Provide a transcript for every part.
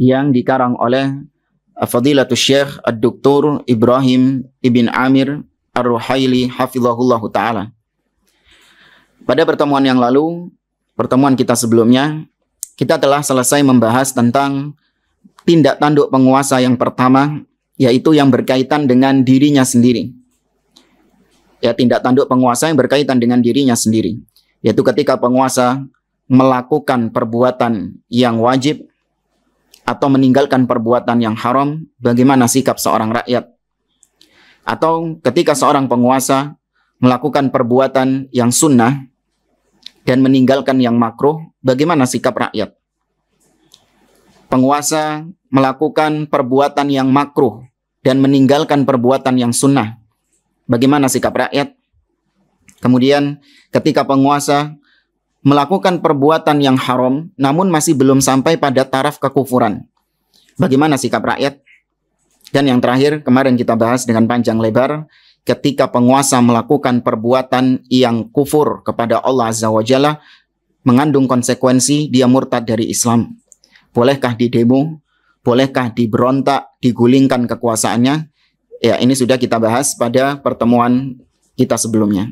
yang dikarang oleh Fadilatul Syekh Dr. Ibrahim Ibn Amir Ar-Ruhaili Hafizahullah Ta'ala. Pada pertemuan yang lalu, pertemuan kita sebelumnya, kita telah selesai membahas tentang tindak tanduk penguasa yang pertama, yaitu yang berkaitan dengan dirinya sendiri. Ya, tindak tanduk penguasa yang berkaitan dengan dirinya sendiri, yaitu ketika penguasa melakukan perbuatan yang wajib atau meninggalkan perbuatan yang haram, bagaimana sikap seorang rakyat? Atau ketika seorang penguasa melakukan perbuatan yang sunnah dan meninggalkan yang makruh, bagaimana sikap rakyat? Penguasa melakukan perbuatan yang makruh dan meninggalkan perbuatan yang sunnah, bagaimana sikap rakyat? Kemudian ketika penguasa melakukan perbuatan yang haram namun masih belum sampai pada taraf kekufuran. Bagaimana sikap rakyat? Dan yang terakhir kemarin kita bahas dengan panjang lebar ketika penguasa melakukan perbuatan yang kufur kepada Allah Azza wa Jalla mengandung konsekuensi dia murtad dari Islam. Bolehkah didemo? Bolehkah diberontak, digulingkan kekuasaannya? Ya, ini sudah kita bahas pada pertemuan kita sebelumnya.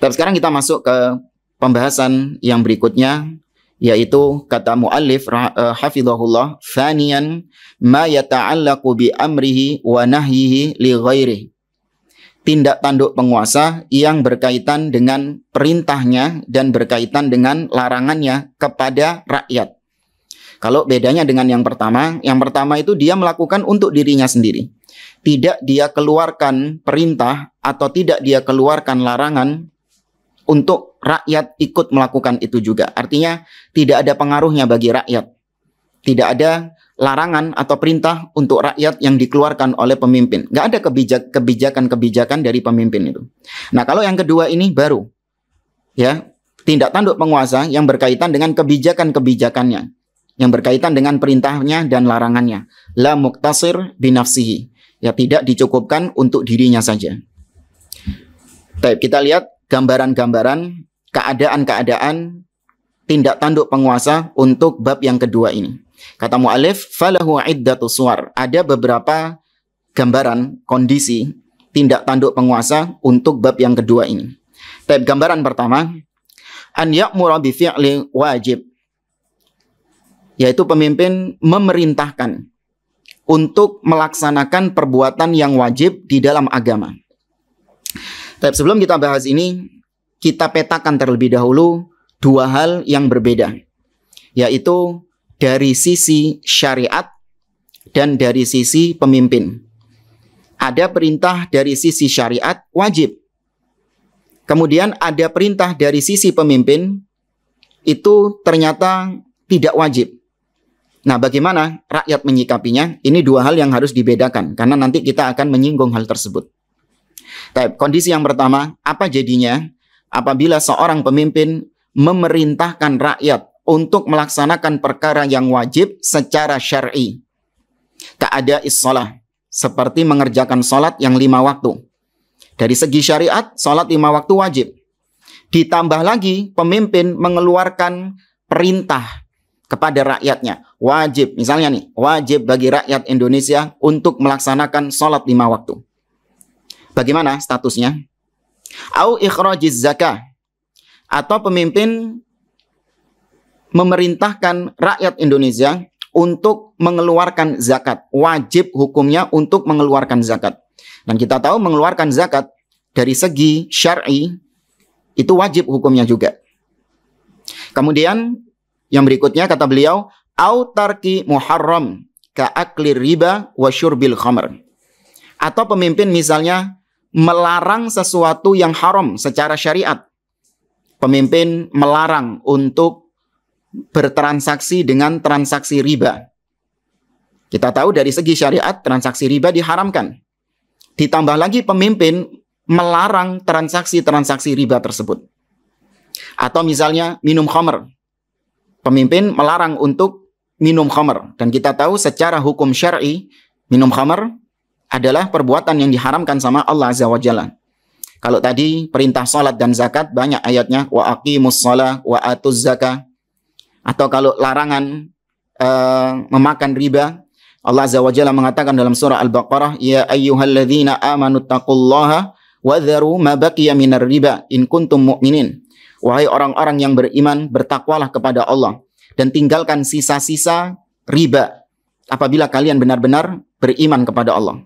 Tapi sekarang kita masuk ke pembahasan yang berikutnya yaitu kata muallif eh, hafizahullah thaniyan ma yata'allaqu bi amrihi wa nahyihi li ghairi tindak tanduk penguasa yang berkaitan dengan perintahnya dan berkaitan dengan larangannya kepada rakyat kalau bedanya dengan yang pertama yang pertama itu dia melakukan untuk dirinya sendiri tidak dia keluarkan perintah atau tidak dia keluarkan larangan untuk rakyat ikut melakukan itu juga. Artinya tidak ada pengaruhnya bagi rakyat. Tidak ada larangan atau perintah untuk rakyat yang dikeluarkan oleh pemimpin. Gak ada kebijakan-kebijakan dari pemimpin itu. Nah kalau yang kedua ini baru ya tindak tanduk penguasa yang berkaitan dengan kebijakan-kebijakannya yang berkaitan dengan perintahnya dan larangannya. La muktasir binafsihi. Ya tidak dicukupkan untuk dirinya saja. Baik, kita lihat gambaran-gambaran keadaan-keadaan tindak tanduk penguasa untuk bab yang kedua ini. Kata mu'alif, falahu iddatu suar. Ada beberapa gambaran kondisi tindak tanduk penguasa untuk bab yang kedua ini. Tapi gambaran pertama, an ya'mura bi fi'li wajib. Yaitu pemimpin memerintahkan untuk melaksanakan perbuatan yang wajib di dalam agama. Tapi sebelum kita bahas ini, kita petakan terlebih dahulu dua hal yang berbeda, yaitu dari sisi syariat dan dari sisi pemimpin. Ada perintah dari sisi syariat wajib. Kemudian ada perintah dari sisi pemimpin itu ternyata tidak wajib. Nah, bagaimana rakyat menyikapinya? Ini dua hal yang harus dibedakan karena nanti kita akan menyinggung hal tersebut. kondisi yang pertama, apa jadinya apabila seorang pemimpin memerintahkan rakyat untuk melaksanakan perkara yang wajib secara syar'i. tak ada isolah seperti mengerjakan sholat yang lima waktu. Dari segi syariat, sholat lima waktu wajib. Ditambah lagi, pemimpin mengeluarkan perintah kepada rakyatnya. Wajib, misalnya nih, wajib bagi rakyat Indonesia untuk melaksanakan sholat lima waktu. Bagaimana statusnya? Au ikhrajiz zakah. Atau pemimpin memerintahkan rakyat Indonesia untuk mengeluarkan zakat. Wajib hukumnya untuk mengeluarkan zakat. Dan kita tahu mengeluarkan zakat dari segi syar'i itu wajib hukumnya juga. Kemudian yang berikutnya kata beliau autarki tarki muharram ka riba wa syurbil khamr. Atau pemimpin misalnya melarang sesuatu yang haram secara syariat. Pemimpin melarang untuk bertransaksi dengan transaksi riba. Kita tahu dari segi syariat transaksi riba diharamkan. Ditambah lagi pemimpin melarang transaksi-transaksi riba tersebut. Atau misalnya minum khamer. Pemimpin melarang untuk minum khamer dan kita tahu secara hukum syar'i minum khamer adalah perbuatan yang diharamkan sama Allah Azza wa Jalla. Kalau tadi perintah salat dan zakat banyak ayatnya wa aqimus shalah wa atuz zakah. Atau kalau larangan uh, memakan riba, Allah Azza wa Jalla mengatakan dalam surah Al-Baqarah, "Ya ayyuhalladzina amanu taqullaha wa dharu ma baqiya minar riba in kuntum mu'minin." Wahai orang-orang yang beriman, bertakwalah kepada Allah dan tinggalkan sisa-sisa riba apabila kalian benar-benar beriman kepada Allah.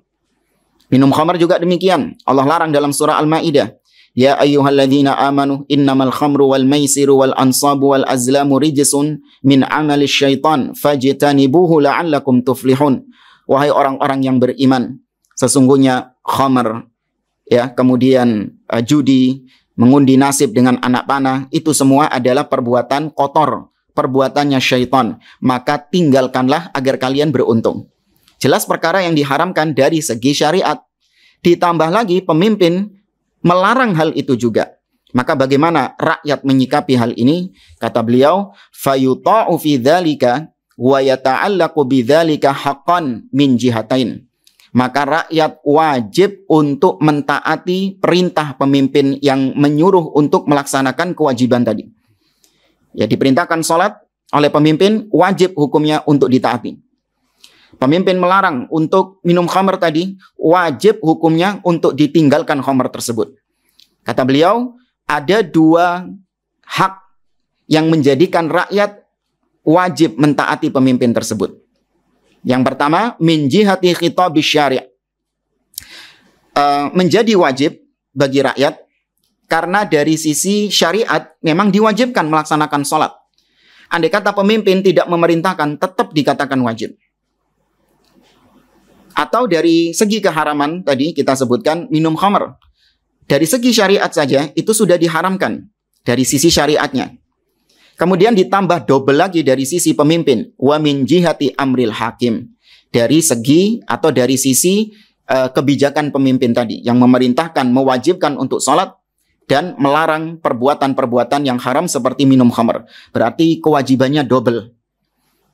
Minum khamar juga demikian. Allah larang dalam surah Al-Maidah. Ya ayyuhalladzina amanu innamal khamru wal maisiru wal ansabu wal azlamu rijsun min amali syaitan fajtanibuhu la'allakum tuflihun. Wahai orang-orang yang beriman, sesungguhnya khamar ya, kemudian uh, judi, mengundi nasib dengan anak panah itu semua adalah perbuatan kotor, perbuatannya syaitan. Maka tinggalkanlah agar kalian beruntung. Jelas perkara yang diharamkan dari segi syariat. Ditambah lagi pemimpin melarang hal itu juga. Maka bagaimana rakyat menyikapi hal ini? Kata beliau, فَيُطَعُ فِي ذَلِكَ وَيَتَعَلَّقُ بِذَلِكَ حَقًا مِنْ min Maka rakyat wajib untuk mentaati perintah pemimpin yang menyuruh untuk melaksanakan kewajiban tadi. Ya diperintahkan sholat oleh pemimpin, wajib hukumnya untuk ditaati pemimpin melarang untuk minum khamr tadi, wajib hukumnya untuk ditinggalkan khamr tersebut. Kata beliau, ada dua hak yang menjadikan rakyat wajib mentaati pemimpin tersebut. Yang pertama, min jihati khitab uh, eh, menjadi wajib bagi rakyat karena dari sisi syariat memang diwajibkan melaksanakan sholat. Andai kata pemimpin tidak memerintahkan, tetap dikatakan wajib. Atau dari segi keharaman tadi kita sebutkan minum khamr. Dari segi syariat saja itu sudah diharamkan dari sisi syariatnya. Kemudian ditambah double lagi dari sisi pemimpin. Wa min jihati amril hakim. Dari segi atau dari sisi uh, kebijakan pemimpin tadi. Yang memerintahkan, mewajibkan untuk sholat. Dan melarang perbuatan-perbuatan yang haram seperti minum khamr. Berarti kewajibannya double.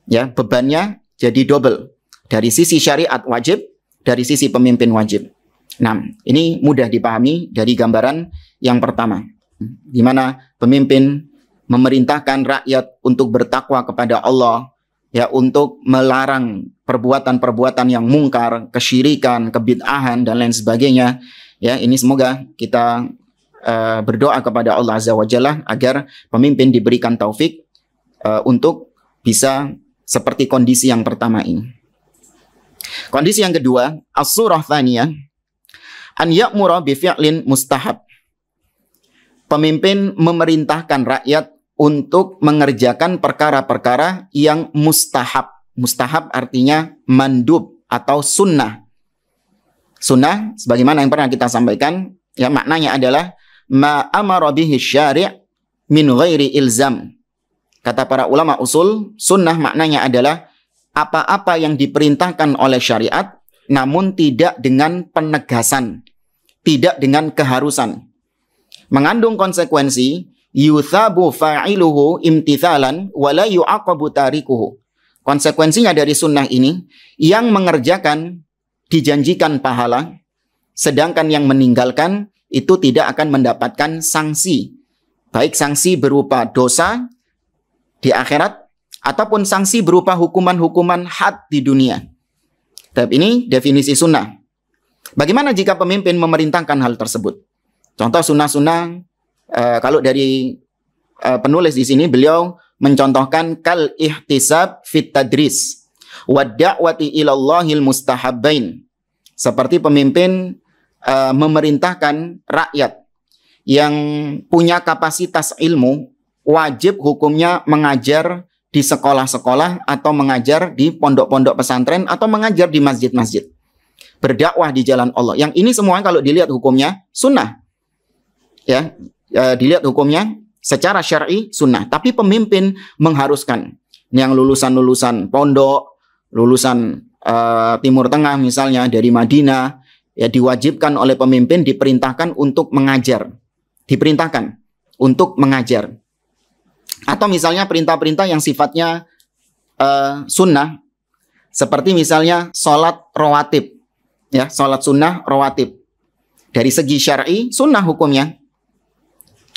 Ya, bebannya jadi double. Dari sisi syariat wajib, dari sisi pemimpin wajib. Nah, ini mudah dipahami dari gambaran yang pertama. Di mana pemimpin memerintahkan rakyat untuk bertakwa kepada Allah, ya untuk melarang perbuatan-perbuatan yang mungkar, kesyirikan, kebid'ahan dan lain sebagainya. Ya, ini semoga kita uh, berdoa kepada Allah Azza wa Jalla agar pemimpin diberikan taufik uh, untuk bisa seperti kondisi yang pertama ini. Kondisi yang kedua, as-surah thaniyah an ya'mura bi fi'lin mustahab. Pemimpin memerintahkan rakyat untuk mengerjakan perkara-perkara yang mustahab. Mustahab artinya mandub atau sunnah. Sunnah sebagaimana yang pernah kita sampaikan, ya maknanya adalah ma amara bihi syari' min ghairi ilzam. Kata para ulama usul, sunnah maknanya adalah apa-apa yang diperintahkan oleh syariat namun tidak dengan penegasan, tidak dengan keharusan. Mengandung konsekuensi yuthabu fa'iluhu imtithalan wala yu'aqabu tarikuhu. Konsekuensinya dari sunnah ini, yang mengerjakan dijanjikan pahala, sedangkan yang meninggalkan itu tidak akan mendapatkan sanksi. Baik sanksi berupa dosa di akhirat ataupun sanksi berupa hukuman-hukuman had di dunia. Tapi ini definisi sunnah. Bagaimana jika pemimpin memerintahkan hal tersebut? Contoh sunnah-sunnah, e, eh, kalau dari e, penulis di sini, beliau mencontohkan kal ihtisab fit tadris wa da'wati ilallahil mustahabbain. Seperti pemimpin e, memerintahkan rakyat yang punya kapasitas ilmu, wajib hukumnya mengajar di sekolah-sekolah atau mengajar di pondok-pondok pesantren atau mengajar di masjid-masjid. Berdakwah di jalan Allah. Yang ini semua kalau dilihat hukumnya sunnah. Ya, e, dilihat hukumnya secara syar'i sunnah, tapi pemimpin mengharuskan yang lulusan-lulusan pondok, lulusan e, Timur Tengah misalnya dari Madinah ya diwajibkan oleh pemimpin diperintahkan untuk mengajar. Diperintahkan untuk mengajar atau misalnya perintah-perintah yang sifatnya uh, sunnah, seperti misalnya sholat rawatib, ya sholat sunnah rawatib. Dari segi syari sunnah hukumnya,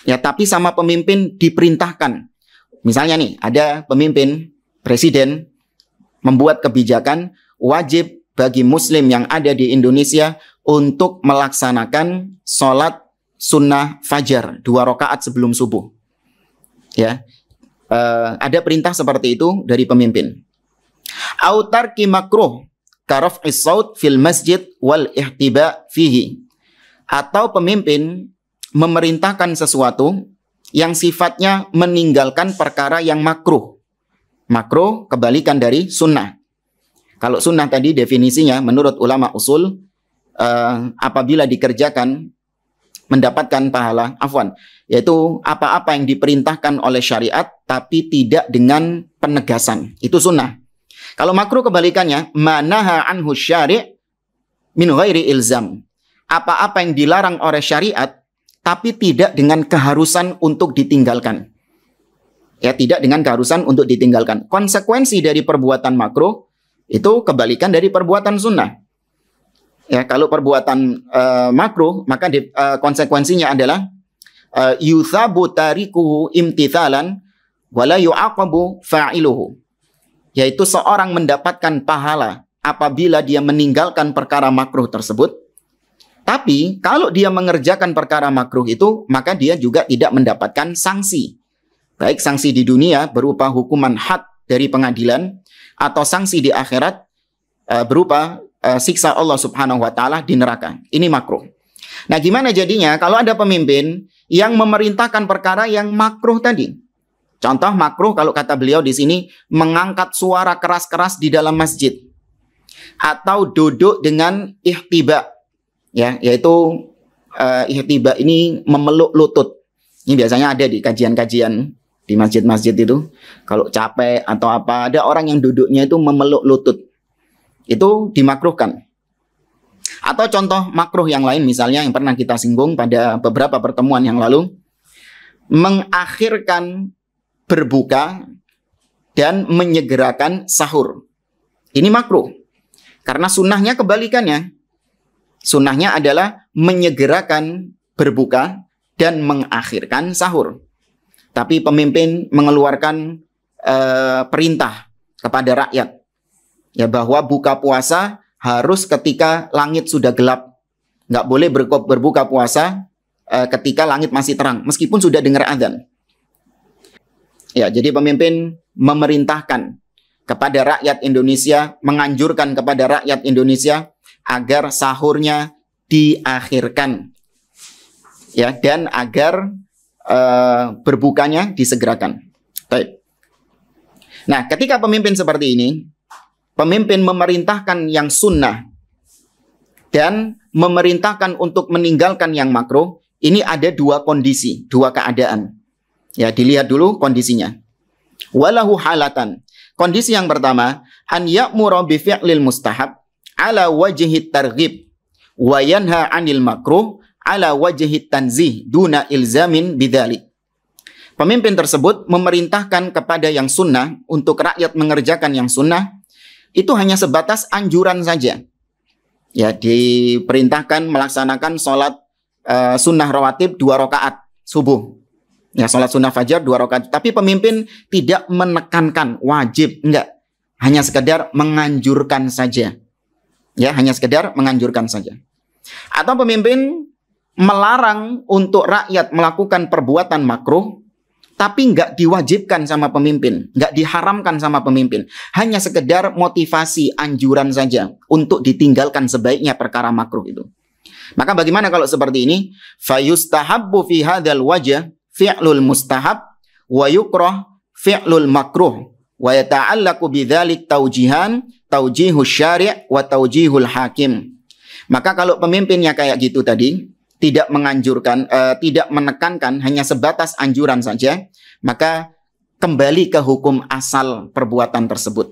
ya tapi sama pemimpin diperintahkan. Misalnya nih ada pemimpin presiden membuat kebijakan wajib bagi muslim yang ada di Indonesia untuk melaksanakan sholat sunnah fajar dua rakaat sebelum subuh. Ya, uh, ada perintah seperti itu dari pemimpin. Autar makruh karaf isaut fil masjid wal ihtiba fihi. Atau pemimpin memerintahkan sesuatu yang sifatnya meninggalkan perkara yang makruh. Makruh kebalikan dari sunnah. Kalau sunnah tadi definisinya menurut ulama usul uh, apabila dikerjakan mendapatkan pahala afwan yaitu apa-apa yang diperintahkan oleh syariat tapi tidak dengan penegasan itu sunnah kalau makro kebalikannya manaha anhu syari' min ghairi ilzam apa-apa yang dilarang oleh syariat tapi tidak dengan keharusan untuk ditinggalkan ya tidak dengan keharusan untuk ditinggalkan konsekuensi dari perbuatan makro itu kebalikan dari perbuatan sunnah Ya, kalau perbuatan uh, makruh maka di, uh, konsekuensinya adalah uh, yuthabu tarikuhu imtithalan wala yu'aqabu fa'iluhu. Yaitu seorang mendapatkan pahala apabila dia meninggalkan perkara makruh tersebut tapi kalau dia mengerjakan perkara makruh itu, maka dia juga tidak mendapatkan sanksi. Baik sanksi di dunia berupa hukuman had dari pengadilan atau sanksi di akhirat berupa Eh, siksa Allah Subhanahu wa taala di neraka. Ini makruh. Nah, gimana jadinya kalau ada pemimpin yang memerintahkan perkara yang makruh tadi? Contoh makruh kalau kata beliau di sini mengangkat suara keras-keras di dalam masjid atau duduk dengan ihtiba ya, yaitu uh, ihtiba ini memeluk lutut. Ini biasanya ada di kajian-kajian di masjid-masjid itu. Kalau capek atau apa, ada orang yang duduknya itu memeluk lutut. Itu dimakruhkan. Atau contoh makruh yang lain misalnya yang pernah kita singgung pada beberapa pertemuan yang lalu mengakhirkan berbuka dan menyegerakan sahur. Ini makruh. Karena sunnahnya kebalikannya. Sunnahnya adalah menyegerakan berbuka dan mengakhirkan sahur. Tapi pemimpin mengeluarkan e, perintah kepada rakyat ya bahwa buka puasa harus ketika langit sudah gelap. Nggak boleh berbuka puasa eh, ketika langit masih terang, meskipun sudah dengar azan. Ya, jadi pemimpin memerintahkan kepada rakyat Indonesia, menganjurkan kepada rakyat Indonesia agar sahurnya diakhirkan. Ya, dan agar eh, berbukanya disegerakan. Baik. Nah, ketika pemimpin seperti ini Pemimpin memerintahkan yang sunnah dan memerintahkan untuk meninggalkan yang makro. ini ada dua kondisi, dua keadaan. Ya, dilihat dulu kondisinya. Walahu halatan. Kondisi yang pertama, an ya'muru bi fi'lil mustahab ala wajhi targhib wa yanha 'anil makruh ala wajhi tanzih duna ilzamin bidzalik. Pemimpin tersebut memerintahkan kepada yang sunnah untuk rakyat mengerjakan yang sunnah itu hanya sebatas anjuran saja. Ya, diperintahkan melaksanakan sholat e, sunnah rawatib dua rakaat subuh. Ya, sholat sunnah fajar dua rakaat. Tapi pemimpin tidak menekankan wajib, enggak. Hanya sekedar menganjurkan saja. Ya, hanya sekedar menganjurkan saja. Atau pemimpin melarang untuk rakyat melakukan perbuatan makruh tapi nggak diwajibkan sama pemimpin, nggak diharamkan sama pemimpin. Hanya sekedar motivasi, anjuran saja untuk ditinggalkan sebaiknya perkara makruh itu. Maka bagaimana kalau seperti ini? Fayustahabbu fi hadzal wajh fi'lul mustahab wa yukrah fi'lul makruh wa yata'allaqu bidzalik taujihan taujihus syari' wa taujihul hakim. Maka kalau pemimpinnya kayak gitu tadi, tidak menganjurkan, uh, tidak menekankan hanya sebatas anjuran saja, maka kembali ke hukum asal perbuatan tersebut.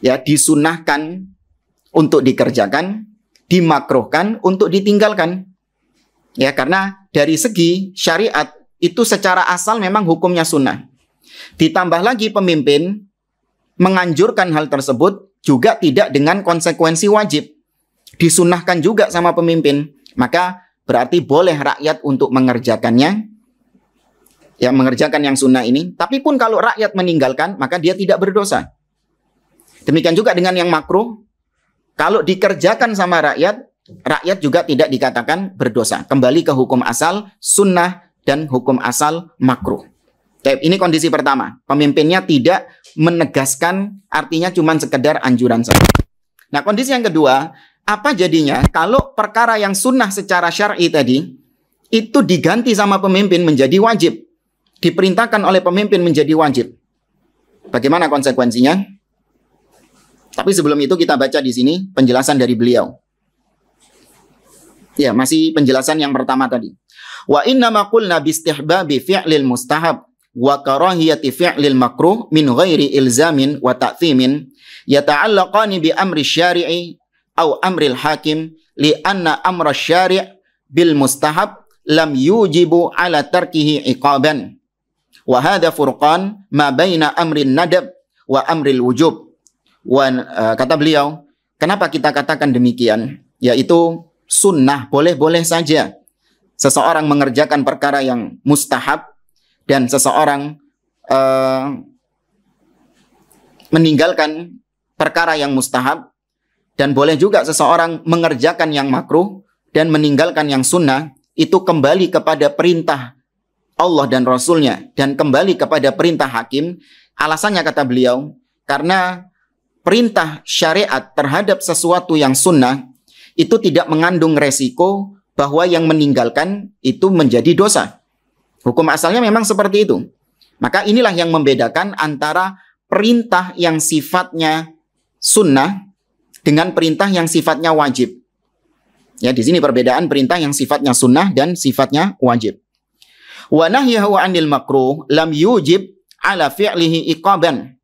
Ya, disunahkan untuk dikerjakan, dimakruhkan untuk ditinggalkan. Ya, karena dari segi syariat itu secara asal memang hukumnya sunnah. Ditambah lagi pemimpin menganjurkan hal tersebut juga tidak dengan konsekuensi wajib. Disunahkan juga sama pemimpin. Maka berarti boleh rakyat untuk mengerjakannya yang mengerjakan yang sunnah ini tapi pun kalau rakyat meninggalkan maka dia tidak berdosa demikian juga dengan yang makruh kalau dikerjakan sama rakyat rakyat juga tidak dikatakan berdosa kembali ke hukum asal sunnah dan hukum asal makruh ini kondisi pertama pemimpinnya tidak menegaskan artinya cuma sekedar anjuran saja Nah, kondisi yang kedua, apa jadinya kalau perkara yang sunnah secara syar'i tadi itu diganti sama pemimpin menjadi wajib, diperintahkan oleh pemimpin menjadi wajib. Bagaimana konsekuensinya? Tapi sebelum itu kita baca di sini penjelasan dari beliau. Ya, masih penjelasan yang pertama tadi. Wa inna ma qulna bi istihbabi fi'lil mustahab wa karahiyati fi'lil makruh min ghairi ilzamin wa ta'thimin yata'allaqani bi amri syari'i au amril hakim li anna amra syari' bil mustahab lam yujibu ala tarkihi iqaban wa hadha furqan ma baina amrin nadab wa amril wujub wa uh, kata beliau kenapa kita katakan demikian yaitu sunnah boleh-boleh saja seseorang mengerjakan perkara yang mustahab dan seseorang uh, meninggalkan perkara yang mustahab dan boleh juga seseorang mengerjakan yang makruh dan meninggalkan yang sunnah itu kembali kepada perintah Allah dan Rasulnya dan kembali kepada perintah hakim. Alasannya kata beliau, karena perintah syariat terhadap sesuatu yang sunnah itu tidak mengandung resiko bahwa yang meninggalkan itu menjadi dosa. Hukum asalnya memang seperti itu. Maka inilah yang membedakan antara perintah yang sifatnya sunnah dengan perintah yang sifatnya wajib. Ya, di sini perbedaan perintah yang sifatnya sunnah dan sifatnya wajib. Wa nahyahu 'anil makruh lam yujib 'ala fi'lihi iqaban.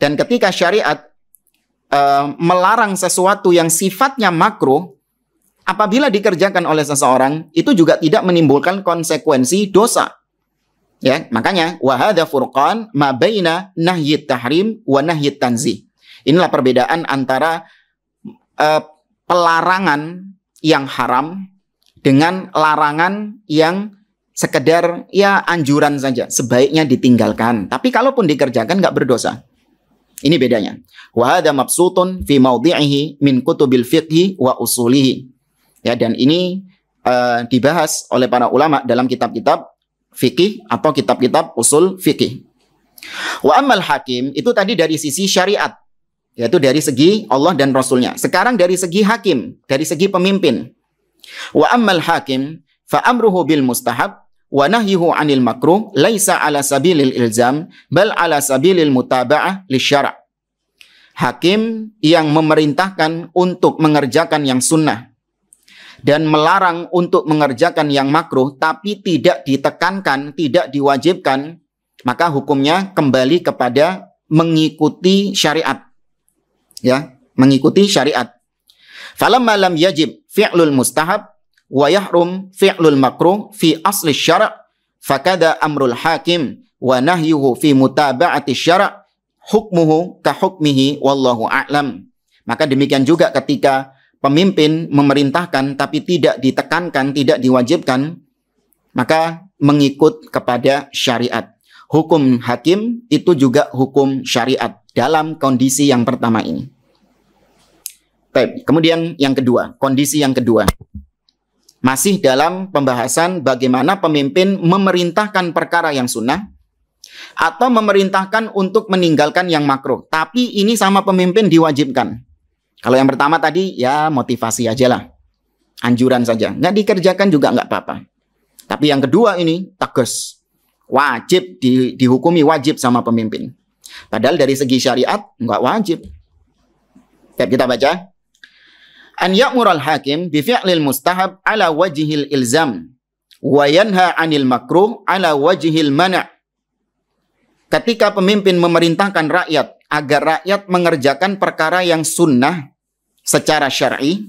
Dan ketika syariat uh, melarang sesuatu yang sifatnya makruh, apabila dikerjakan oleh seseorang, itu juga tidak menimbulkan konsekuensi dosa. Ya, makanya hadza furqan ma baina nahyi tahrim wa nahyi tanzih. Inilah perbedaan antara eh, pelarangan yang haram dengan larangan yang sekedar ya anjuran saja sebaiknya ditinggalkan tapi kalaupun dikerjakan nggak berdosa ini bedanya wa mabsutun fi maudhihi min kutubil fiqhi wa usulihi ya dan ini uh, dibahas oleh para ulama dalam kitab-kitab fikih atau kitab-kitab usul fikih wa amal hakim itu tadi dari sisi syariat yaitu dari segi Allah dan Rasulnya. Sekarang dari segi hakim, dari segi pemimpin. Wa ammal hakim fa amruhu bil mustahab wa nahyuhu anil makruh laisa ala sabilil ilzam bal ala sabilil mutaba'ah syara. Hakim yang memerintahkan untuk mengerjakan yang sunnah dan melarang untuk mengerjakan yang makruh tapi tidak ditekankan, tidak diwajibkan, maka hukumnya kembali kepada mengikuti syariat ya mengikuti syariat Falam malam yajib fi'lul mustahab wa yahrum fi'lul makruh fi asli syara' fakada amrul hakim wa nahyuhu fi mutaba'ati syara' hukmuhu ka hukmihi wallahu a'lam maka demikian juga ketika pemimpin memerintahkan tapi tidak ditekankan tidak diwajibkan maka mengikut kepada syariat hukum hakim itu juga hukum syariat dalam kondisi yang pertama ini. Baik, kemudian yang kedua, kondisi yang kedua. Masih dalam pembahasan bagaimana pemimpin memerintahkan perkara yang sunnah atau memerintahkan untuk meninggalkan yang makruh. Tapi ini sama pemimpin diwajibkan. Kalau yang pertama tadi ya motivasi aja lah. Anjuran saja. Nggak dikerjakan juga nggak apa-apa. Tapi yang kedua ini tegas. Wajib di, dihukumi wajib sama pemimpin. Padahal dari segi syariat nggak wajib. Siap kita baca. An ya'mural hakim bi fi'lil mustahab ala wajhil ilzam wa yanha 'anil makruh ala wajhil mana'. Ketika pemimpin memerintahkan rakyat agar rakyat mengerjakan perkara yang sunnah secara syar'i,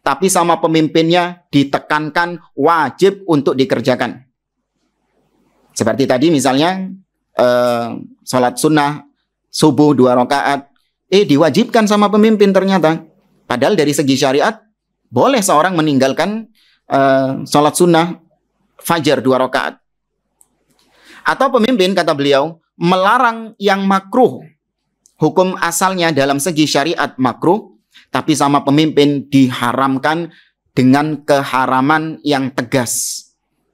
tapi sama pemimpinnya ditekankan wajib untuk dikerjakan. Seperti tadi misalnya eh, sholat sunnah subuh dua rakaat. Eh diwajibkan sama pemimpin ternyata. Padahal dari segi syariat boleh seorang meninggalkan uh, sholat sunnah fajar dua rakaat. Atau pemimpin kata beliau melarang yang makruh. Hukum asalnya dalam segi syariat makruh, tapi sama pemimpin diharamkan dengan keharaman yang tegas.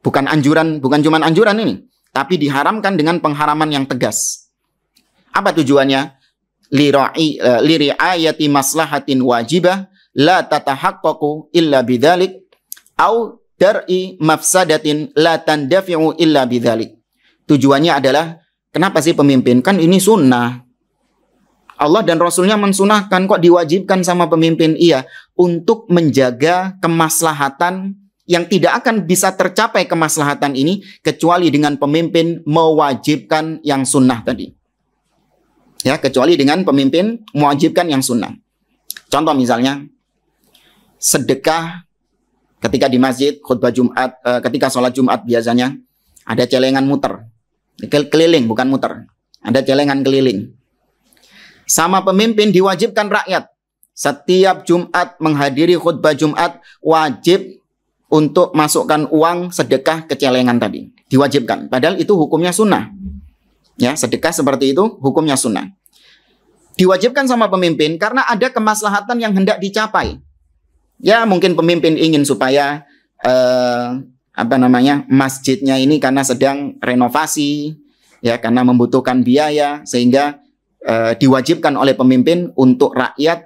Bukan anjuran, bukan cuma anjuran ini, tapi diharamkan dengan pengharaman yang tegas. Apa tujuannya? Lirai eh, maslahatin wajibah la tatahaqqaqu illa bidzalik au dar'i mafsadatin la tandafi'u illa bidzalik. Tujuannya adalah kenapa sih pemimpin? Kan ini sunnah. Allah dan Rasulnya mensunahkan kok diwajibkan sama pemimpin iya untuk menjaga kemaslahatan yang tidak akan bisa tercapai kemaslahatan ini kecuali dengan pemimpin mewajibkan yang sunnah tadi. Ya, kecuali dengan pemimpin mewajibkan yang sunnah. Contoh misalnya sedekah ketika di masjid khutbah Jumat e, ketika sholat Jumat biasanya ada celengan muter keliling bukan muter ada celengan keliling sama pemimpin diwajibkan rakyat setiap Jumat menghadiri khutbah Jumat wajib untuk masukkan uang sedekah ke celengan tadi diwajibkan padahal itu hukumnya sunnah ya sedekah seperti itu hukumnya sunnah diwajibkan sama pemimpin karena ada kemaslahatan yang hendak dicapai. Ya mungkin pemimpin ingin supaya eh, apa namanya masjidnya ini karena sedang renovasi, ya karena membutuhkan biaya sehingga eh, diwajibkan oleh pemimpin untuk rakyat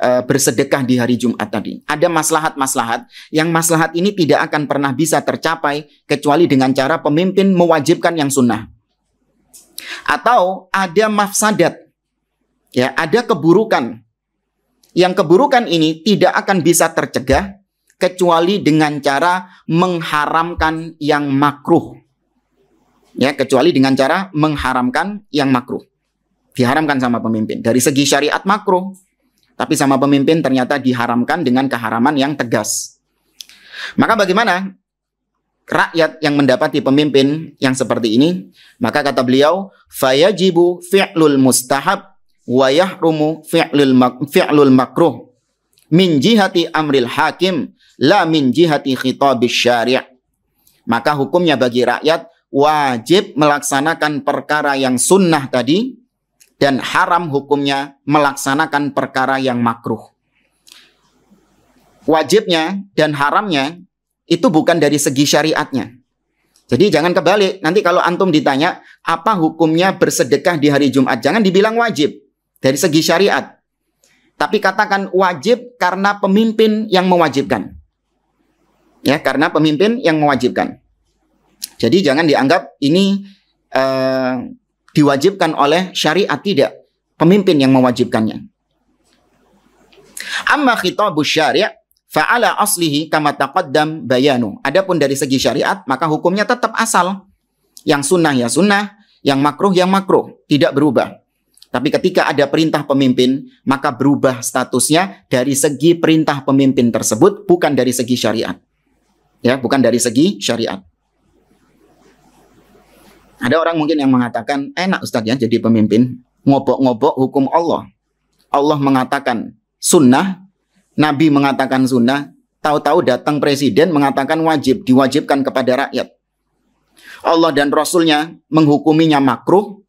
eh, bersedekah di hari Jumat tadi. Ada maslahat-maslahat yang maslahat ini tidak akan pernah bisa tercapai kecuali dengan cara pemimpin mewajibkan yang sunnah. Atau ada mafsadat Ya, ada keburukan. Yang keburukan ini tidak akan bisa tercegah kecuali dengan cara mengharamkan yang makruh. Ya, kecuali dengan cara mengharamkan yang makruh. Diharamkan sama pemimpin dari segi syariat makruh, tapi sama pemimpin ternyata diharamkan dengan keharaman yang tegas. Maka bagaimana rakyat yang mendapati pemimpin yang seperti ini, maka kata beliau, fayajibu fi'lul mustahab wa yahrumu fi'lul mak fi'lul makruh min jihati amril hakim la min jihati khitabis syari' maka hukumnya bagi rakyat wajib melaksanakan perkara yang sunnah tadi dan haram hukumnya melaksanakan perkara yang makruh wajibnya dan haramnya itu bukan dari segi syariatnya jadi jangan kebalik nanti kalau antum ditanya apa hukumnya bersedekah di hari Jumat jangan dibilang wajib dari segi syariat. Tapi katakan wajib karena pemimpin yang mewajibkan. Ya, karena pemimpin yang mewajibkan. Jadi jangan dianggap ini eh, diwajibkan oleh syariat tidak, pemimpin yang mewajibkannya. Amma khitabu syari' fa'ala aslihi kama taqaddam bayanu. Adapun dari segi syariat, maka hukumnya tetap asal. Yang sunnah ya sunnah, yang makruh yang makruh, tidak berubah. Tapi ketika ada perintah pemimpin, maka berubah statusnya dari segi perintah pemimpin tersebut, bukan dari segi syariat. Ya, bukan dari segi syariat. Ada orang mungkin yang mengatakan, enak Ustaz ya jadi pemimpin, ngobok-ngobok hukum Allah. Allah mengatakan sunnah, Nabi mengatakan sunnah, tahu-tahu datang presiden mengatakan wajib, diwajibkan kepada rakyat. Allah dan Rasulnya menghukuminya makruh,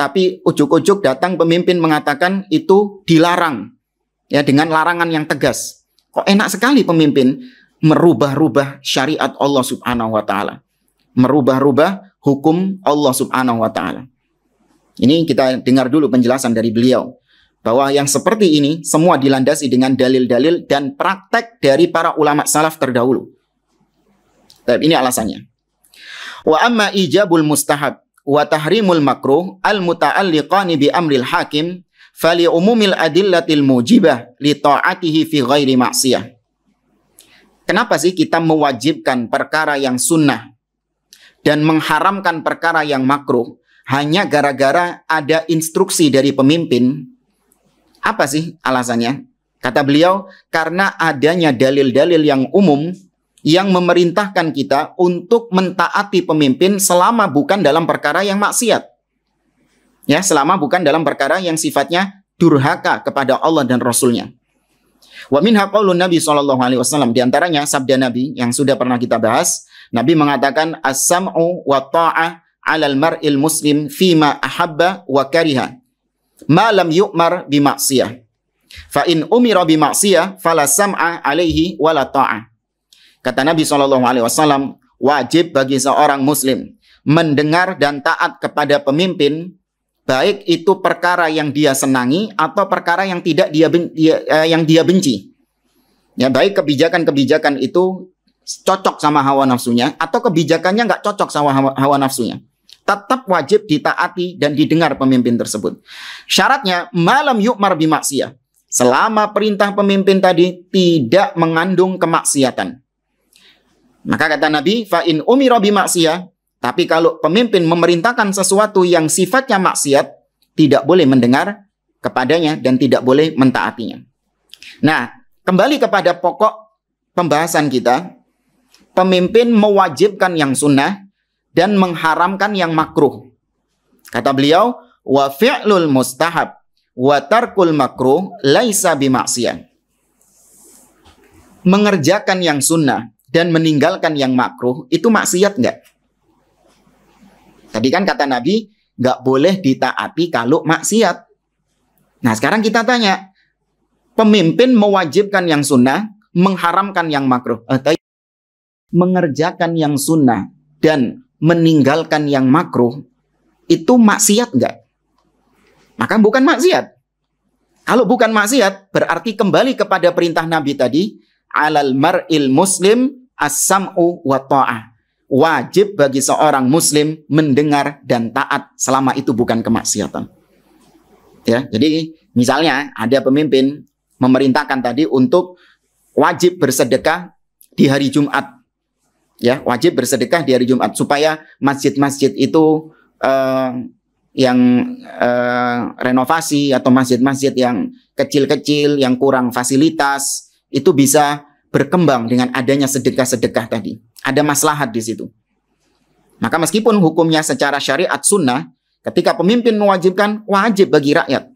tapi ujuk-ujuk datang pemimpin mengatakan itu dilarang ya dengan larangan yang tegas. Kok enak sekali pemimpin merubah-rubah syariat Allah Subhanahu wa taala. Merubah-rubah hukum Allah Subhanahu wa taala. Ini kita dengar dulu penjelasan dari beliau bahwa yang seperti ini semua dilandasi dengan dalil-dalil dan praktek dari para ulama salaf terdahulu. Tapi ini alasannya. Wa amma ijabul mustahab wa tahrimul makruh al muta'alliqani bi amril hakim fali umumil adillatil mujibah li ta'atihi fi ghairi maksiyah. Kenapa sih kita mewajibkan perkara yang sunnah dan mengharamkan perkara yang makruh hanya gara-gara ada instruksi dari pemimpin? Apa sih alasannya? Kata beliau, karena adanya dalil-dalil yang umum yang memerintahkan kita untuk mentaati pemimpin selama bukan dalam perkara yang maksiat. Ya, selama bukan dalam perkara yang sifatnya durhaka kepada Allah dan Rasulnya. Wa min qaulun Nabi sallallahu alaihi wasallam di antaranya sabda Nabi yang sudah pernah kita bahas, Nabi mengatakan as-sam'u wa ta'ah 'alal mar'il muslim fima ahabba wa kariha. Ma lam yu'mar bi ma'siyah. Fa in umira bi ma'siyah fala sam'a alaihi la ta'ah. Kata Nabi Shallallahu Alaihi Wasallam, wajib bagi seorang Muslim mendengar dan taat kepada pemimpin, baik itu perkara yang dia senangi atau perkara yang tidak dia, dia eh, yang dia benci. Ya baik kebijakan-kebijakan itu cocok sama hawa nafsunya atau kebijakannya nggak cocok sama hawa, hawa nafsunya tetap wajib ditaati dan didengar pemimpin tersebut. Syaratnya malam yuk marbi bimaksiyah. Selama perintah pemimpin tadi tidak mengandung kemaksiatan. Maka kata Nabi, fa'in in umira bi maksiyah, tapi kalau pemimpin memerintahkan sesuatu yang sifatnya maksiat, tidak boleh mendengar kepadanya dan tidak boleh mentaatinya. Nah, kembali kepada pokok pembahasan kita, pemimpin mewajibkan yang sunnah dan mengharamkan yang makruh. Kata beliau, wa fi'lul mustahab wa tarkul makruh laisa bimaksiyah. Mengerjakan yang sunnah dan meninggalkan yang makruh itu maksiat nggak? Tadi kan kata Nabi nggak boleh ditaati kalau maksiat. Nah sekarang kita tanya, pemimpin mewajibkan yang sunnah, mengharamkan yang makruh. Atau mengerjakan yang sunnah dan meninggalkan yang makruh itu maksiat nggak? Maka bukan maksiat. Kalau bukan maksiat, berarti kembali kepada perintah Nabi tadi, alal mar'il muslim as wa ta'ah. Wajib bagi seorang muslim mendengar dan taat selama itu bukan kemaksiatan. Ya, jadi misalnya ada pemimpin memerintahkan tadi untuk wajib bersedekah di hari Jumat. Ya, wajib bersedekah di hari Jumat supaya masjid-masjid itu eh, yang eh, renovasi atau masjid-masjid yang kecil-kecil yang kurang fasilitas itu bisa berkembang dengan adanya sedekah-sedekah tadi. Ada maslahat di situ. Maka meskipun hukumnya secara syariat sunnah, ketika pemimpin mewajibkan, wajib bagi rakyat.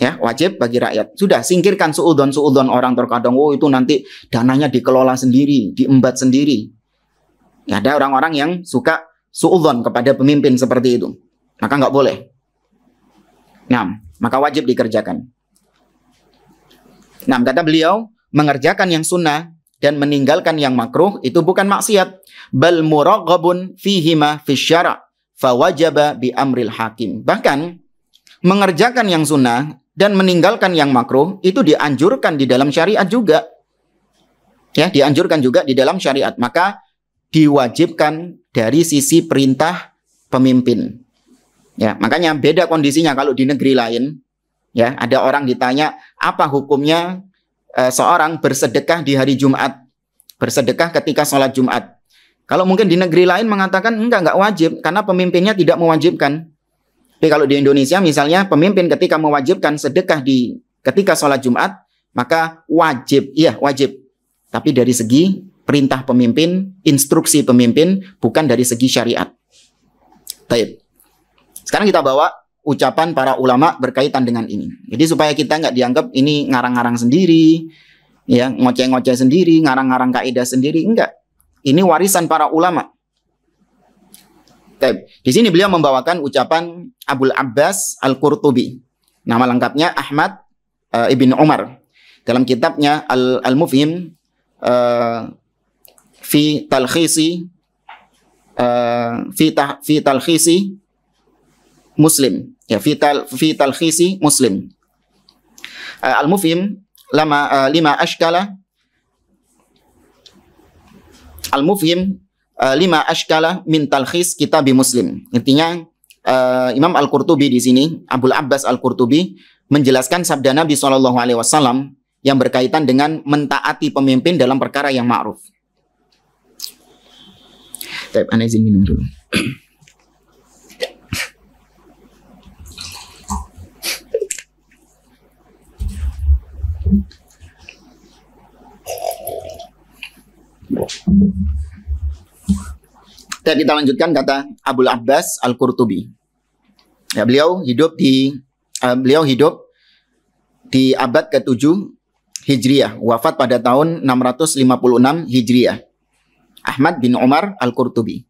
Ya, wajib bagi rakyat. Sudah, singkirkan suudon-suudon orang terkadang, oh itu nanti dananya dikelola sendiri, diembat sendiri. Ya, ada orang-orang yang suka suudon kepada pemimpin seperti itu. Maka nggak boleh. Nah, maka wajib dikerjakan. Nah, kata beliau, mengerjakan yang sunnah dan meninggalkan yang makruh itu bukan maksiat bal muraghabun fihima syara fawajaba bi amril hakim bahkan mengerjakan yang sunnah dan meninggalkan yang makruh itu dianjurkan di dalam syariat juga ya dianjurkan juga di dalam syariat maka diwajibkan dari sisi perintah pemimpin ya makanya beda kondisinya kalau di negeri lain ya ada orang ditanya apa hukumnya Eh, seorang bersedekah di hari Jumat, bersedekah ketika sholat Jumat. Kalau mungkin di negeri lain mengatakan enggak enggak wajib karena pemimpinnya tidak mewajibkan. Tapi kalau di Indonesia misalnya pemimpin ketika mewajibkan sedekah di ketika sholat Jumat maka wajib, iya wajib. Tapi dari segi perintah pemimpin, instruksi pemimpin, bukan dari segi syariat. Taib. Sekarang kita bawa ucapan para ulama berkaitan dengan ini. Jadi supaya kita nggak dianggap ini ngarang-ngarang sendiri, ya ngoceh-ngoceh sendiri, ngarang-ngarang kaidah sendiri, enggak. Ini warisan para ulama. Di sini beliau membawakan ucapan Abdul Abbas Al-Qurtubi. Nama lengkapnya Ahmad uh, ibn Umar. Dalam kitabnya Al-Mufhim uh, fi talkhisi uh, fi, ta fi talkhisi Muslim. Ya, vital vital khisi Muslim. Uh, eh, al mufim lama uh, lima ashkala al mufim uh, eh, lima ashkala min talkhis kitab Muslim. Intinya uh, Imam Al-Qurtubi di sini, Abdul Abbas Al-Qurtubi menjelaskan sabda Nabi Shallallahu alaihi wasallam yang berkaitan dengan mentaati pemimpin dalam perkara yang ma'ruf. Tapi, anda izin minum dulu. Dan kita lanjutkan kata Abu Abbas Al-Qurtubi. Ya, beliau hidup di uh, beliau hidup di abad ke-7 Hijriah, wafat pada tahun 656 Hijriah. Ahmad bin Umar Al-Qurtubi.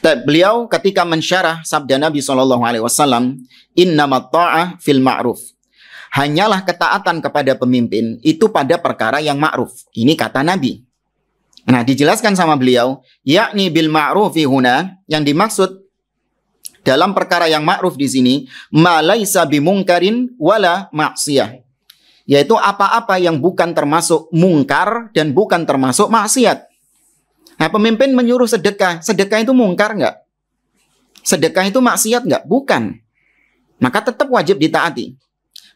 Beliau ketika mensyarah sabda Nabi Shallallahu Alaihi Wasallam, Innamat ta'ah fil ma'ruf. Hanyalah ketaatan kepada pemimpin itu pada perkara yang ma'ruf. Ini kata Nabi. Nah, dijelaskan sama beliau, yakni bil ma'rufi huna yang dimaksud dalam perkara yang ma'ruf di sini, ma laisa bimungkarin wala maksiyah. Yaitu apa-apa yang bukan termasuk mungkar dan bukan termasuk maksiat. Nah, pemimpin menyuruh sedekah. Sedekah itu mungkar enggak? Sedekah itu maksiat enggak? Bukan. Maka tetap wajib ditaati.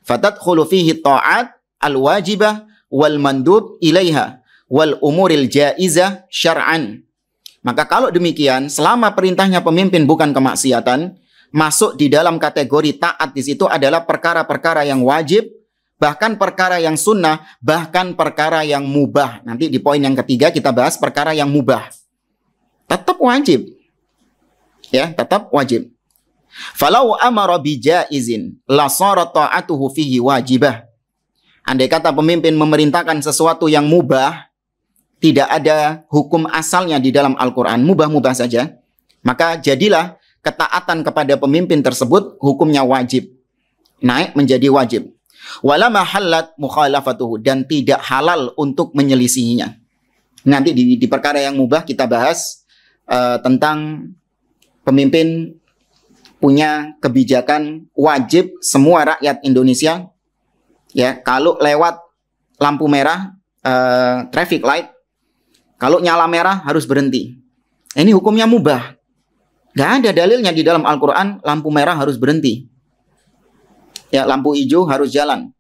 Fatat fihi ta'at al-wajibah wal mandub ilaiha wal umuril jaizah syar'an. Maka kalau demikian, selama perintahnya pemimpin bukan kemaksiatan, masuk di dalam kategori taat di situ adalah perkara-perkara yang wajib, bahkan perkara yang sunnah, bahkan perkara yang mubah. Nanti di poin yang ketiga kita bahas perkara yang mubah. Tetap wajib. Ya, tetap wajib. Falau amara bijaizin la ta'atuhu fihi wajibah. Andai kata pemimpin memerintahkan sesuatu yang mubah, tidak ada hukum asalnya di dalam Al-Quran, mubah-mubah saja, maka jadilah ketaatan kepada pemimpin tersebut hukumnya wajib. Naik menjadi wajib. Wala mukhalafatuhu dan tidak halal untuk menyelisihinya. Nanti di, di perkara yang mubah kita bahas uh, tentang pemimpin punya kebijakan wajib semua rakyat Indonesia ya kalau lewat lampu merah uh, traffic light kalau nyala merah harus berhenti. Ini hukumnya mubah. Gak ada dalilnya di dalam Al-Quran lampu merah harus berhenti. Ya, lampu hijau harus jalan.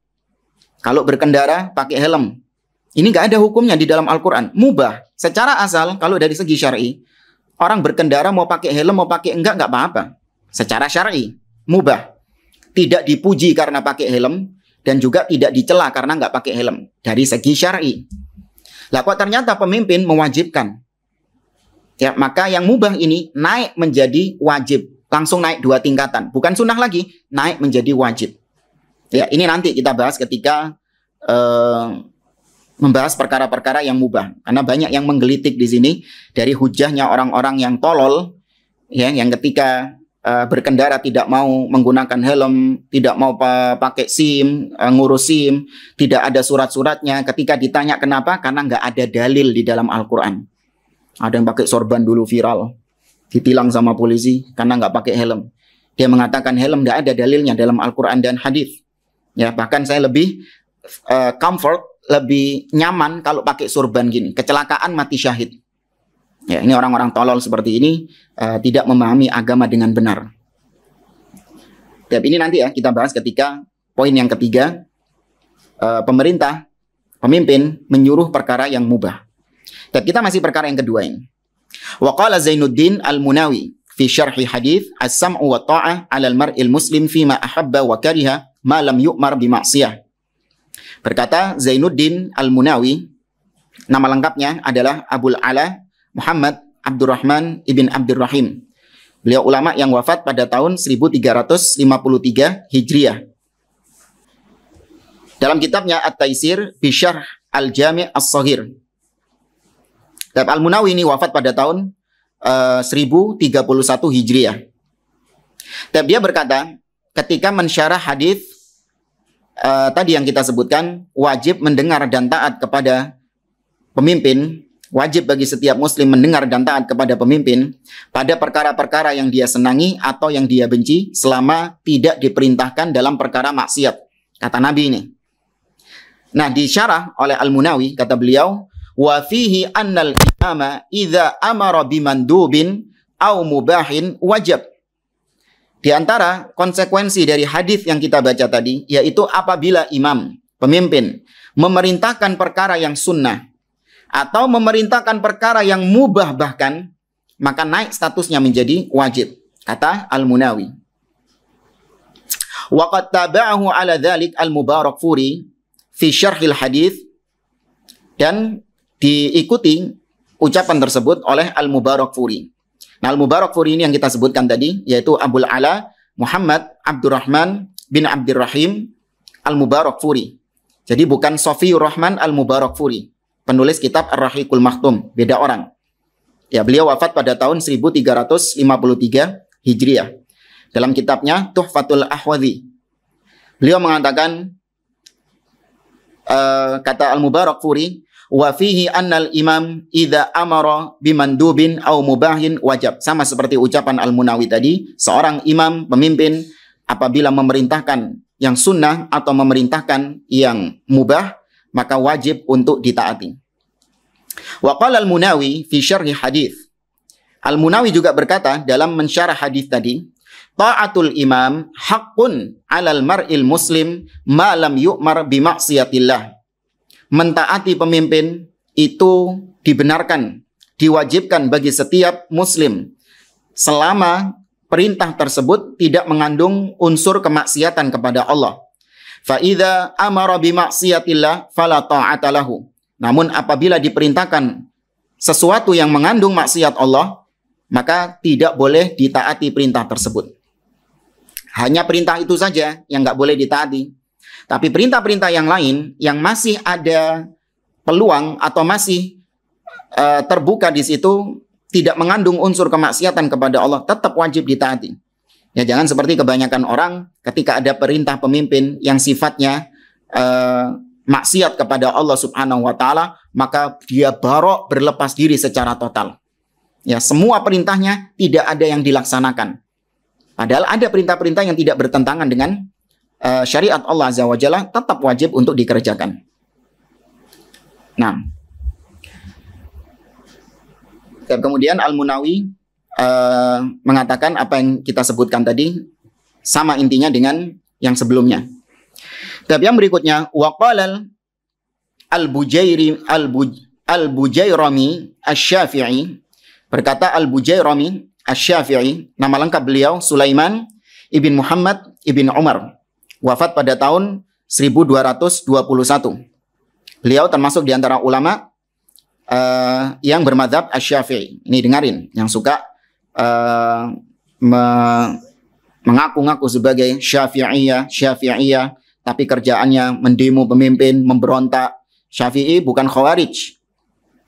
Kalau berkendara pakai helm. Ini gak ada hukumnya di dalam Al-Quran. Mubah. Secara asal kalau dari segi syari, orang berkendara mau pakai helm mau pakai enggak nggak apa-apa. Secara syari, mubah. Tidak dipuji karena pakai helm dan juga tidak dicela karena nggak pakai helm dari segi syari. Lah kok ternyata pemimpin mewajibkan. Ya, maka yang mubah ini naik menjadi wajib, langsung naik dua tingkatan, bukan sunnah lagi, naik menjadi wajib. Ya, ini nanti kita bahas ketika uh, membahas perkara-perkara yang mubah. Karena banyak yang menggelitik di sini dari hujahnya orang-orang yang tolol ya yang ketika Eh, berkendara tidak mau menggunakan helm, tidak mau pakai SIM, eh, ngurus SIM, tidak ada surat-suratnya. Ketika ditanya kenapa, karena nggak ada dalil di dalam Al-Quran. Ada yang pakai sorban dulu viral, ditilang sama polisi karena nggak pakai helm. Dia mengatakan helm nggak ada dalilnya dalam Al-Quran dan hadis. Ya bahkan saya lebih uh, comfort, lebih nyaman kalau pakai sorban gini. Kecelakaan mati syahid. Ya, ini orang-orang tolol seperti ini uh, tidak memahami agama dengan benar. Tapi ini nanti ya kita bahas ketika poin yang ketiga uh, pemerintah pemimpin menyuruh perkara yang mubah. Tapi kita masih perkara yang kedua ini. Waqala Zainuddin Al-Munawi fi syarhi hadis as-sam'u wa ta'ah 'ala al-mar'il muslim ma ahabba wa kariha ma lam yu'mar bi ma'siyah. Berkata Zainuddin Al-Munawi nama lengkapnya adalah Abul Ala Muhammad Abdurrahman ibn Abdurrahim. Beliau ulama yang wafat pada tahun 1353 Hijriah. Dalam kitabnya At-Taisir Bishar Al-Jami' As-Saghir. Dan Al-Munawi ini wafat pada tahun eh, uh, 1031 Hijriah. Tab dia berkata, ketika mensyarah hadis uh, tadi yang kita sebutkan, wajib mendengar dan taat kepada pemimpin wajib bagi setiap muslim mendengar dan taat kepada pemimpin pada perkara-perkara yang dia senangi atau yang dia benci selama tidak diperintahkan dalam perkara maksiat. Kata Nabi ini. Nah, disyarah oleh Al-Munawi kata beliau, "Wa fihi annal imama idza amara bimandubin au mubahin wajib." Di antara konsekuensi dari hadis yang kita baca tadi yaitu apabila imam, pemimpin memerintahkan perkara yang sunnah atau memerintahkan perkara yang mubah bahkan maka naik statusnya menjadi wajib kata Al-Munawi waqad taba'ahu ala dalik Al-Mubarak Furi fi syarhil hadis dan diikuti ucapan tersebut oleh Al-Mubarak Furi nah Al-Mubarak Furi ini yang kita sebutkan tadi yaitu Abul Ala Muhammad Abdurrahman bin Abdurrahim Al-Mubarak Furi jadi bukan Sofiur Rahman Al-Mubarak Furi penulis kitab ar rahiqul Maktum, beda orang. Ya, beliau wafat pada tahun 1353 Hijriah. Dalam kitabnya Tuhfatul Ahwazi. Beliau mengatakan uh, kata Al-Mubarak Furi, wa fihi annal imam idza amara bimandubin au mubahin wajib. Sama seperti ucapan Al-Munawi tadi, seorang imam pemimpin apabila memerintahkan yang sunnah atau memerintahkan yang mubah maka wajib untuk ditaati. Wa qala al-Munawi fi syarhi hadis. Al-Munawi juga berkata dalam mensyarah hadis tadi, Ta'atul imam haqqun 'alal mar'il muslim ma lam yu'mar bi maksiatillah. Mentaati pemimpin itu dibenarkan, diwajibkan bagi setiap muslim selama perintah tersebut tidak mengandung unsur kemaksiatan kepada Allah. Fa'idha amara bi Namun apabila diperintahkan sesuatu yang mengandung maksiat Allah, maka tidak boleh ditaati perintah tersebut. Hanya perintah itu saja yang nggak boleh ditaati. Tapi perintah-perintah yang lain yang masih ada peluang atau masih uh, terbuka di situ tidak mengandung unsur kemaksiatan kepada Allah tetap wajib ditaati. Ya jangan seperti kebanyakan orang ketika ada perintah pemimpin yang sifatnya eh, maksiat kepada Allah Subhanahu wa taala, maka dia barok berlepas diri secara total. Ya, semua perintahnya tidak ada yang dilaksanakan. Padahal ada perintah-perintah yang tidak bertentangan dengan uh, syariat Allah Azza wa Jalla tetap wajib untuk dikerjakan. Nah, kemudian Al-Munawi Eh, mengatakan apa yang kita sebutkan tadi sama intinya dengan yang sebelumnya. Tapi yang berikutnya waqalal al-Bujairi al-Bujairami asy-Syafi'i berkata al-Bujairami asy-Syafi'i nama lengkap beliau Sulaiman ibn Muhammad ibn Umar wafat pada tahun 1221. Beliau termasuk di antara ulama uh, yang bermadhab asy-Syafi'i. Ini dengarin yang suka Eh, me mengaku-ngaku sebagai syafi'iyah, syafi'iyah, tapi kerjaannya mendemo pemimpin, memberontak. Syafi'i bukan khawarij.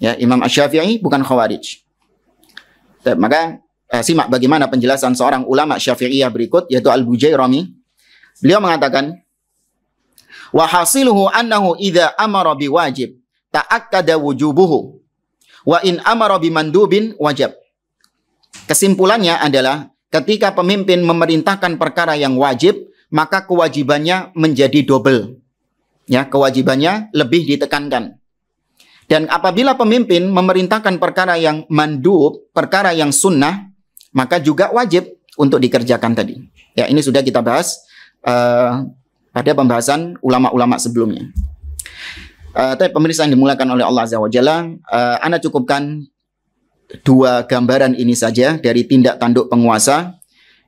Ya, Imam Syafi'i bukan khawarij. Maka eh, simak bagaimana penjelasan seorang ulama Syafi'iyah berikut yaitu Al-Bujairami. Beliau mengatakan, وَحَصِلُهُ أَنَّهُ إِذَا أَمَرَ amara تَأَكَّدَ ta'akkada wujubuhu أَمَرَ بِمَنْدُوبٍ mandubin wajib." Kesimpulannya adalah ketika pemimpin memerintahkan perkara yang wajib, maka kewajibannya menjadi double. Ya, kewajibannya lebih ditekankan. Dan apabila pemimpin memerintahkan perkara yang mandub, perkara yang sunnah, maka juga wajib untuk dikerjakan tadi. Ya, ini sudah kita bahas uh, pada pembahasan ulama-ulama sebelumnya. Uh, tapi pemirsa yang dimulakan oleh Allah Azza wa Jalla, uh, Anda cukupkan dua gambaran ini saja dari tindak tanduk penguasa.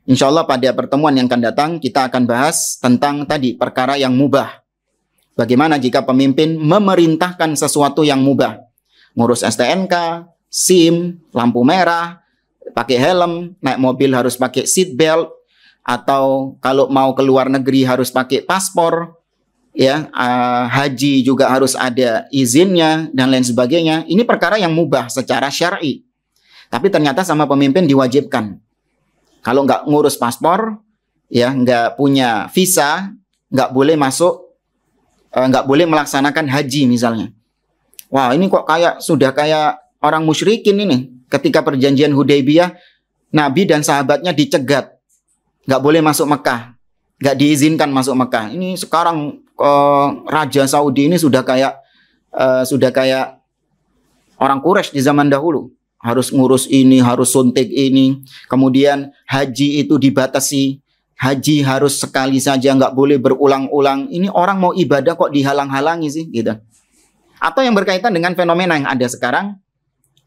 Insya Allah pada pertemuan yang akan datang kita akan bahas tentang tadi perkara yang mubah. Bagaimana jika pemimpin memerintahkan sesuatu yang mubah? Ngurus STNK, SIM, lampu merah, pakai helm, naik mobil harus pakai seat belt, atau kalau mau ke luar negeri harus pakai paspor, ya uh, haji juga harus ada izinnya dan lain sebagainya. Ini perkara yang mubah secara syar'i. Tapi ternyata sama pemimpin diwajibkan. Kalau nggak ngurus paspor, ya nggak punya visa, nggak boleh masuk, eh, nggak boleh melaksanakan haji misalnya. Wah ini kok kayak sudah kayak orang musyrikin ini. Ketika perjanjian Hudaybiyah, Nabi dan sahabatnya dicegat, nggak boleh masuk Mekah, nggak diizinkan masuk Mekah. Ini sekarang eh, Raja Saudi ini sudah kayak eh, sudah kayak orang Quraisy di zaman dahulu harus ngurus ini, harus suntik ini. Kemudian haji itu dibatasi. Haji harus sekali saja, nggak boleh berulang-ulang. Ini orang mau ibadah kok dihalang-halangi sih, gitu. Atau yang berkaitan dengan fenomena yang ada sekarang,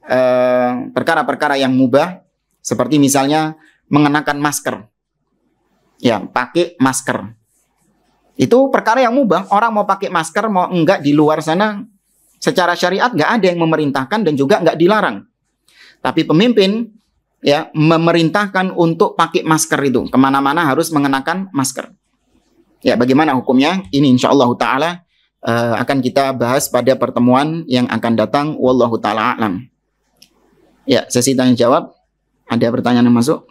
eh, perkara-perkara eh, yang mubah, seperti misalnya mengenakan masker. Ya, pakai masker. Itu perkara yang mubah. Orang mau pakai masker, mau enggak di luar sana, secara syariat nggak ada yang memerintahkan dan juga nggak dilarang. Tapi pemimpin ya memerintahkan untuk pakai masker itu. Kemana-mana harus mengenakan masker. Ya bagaimana hukumnya? Ini insya Allah ta'ala uh, akan kita bahas pada pertemuan yang akan datang. Wallahu ta'ala alam. Ya, sesi tanya jawab. Ada pertanyaan yang masuk?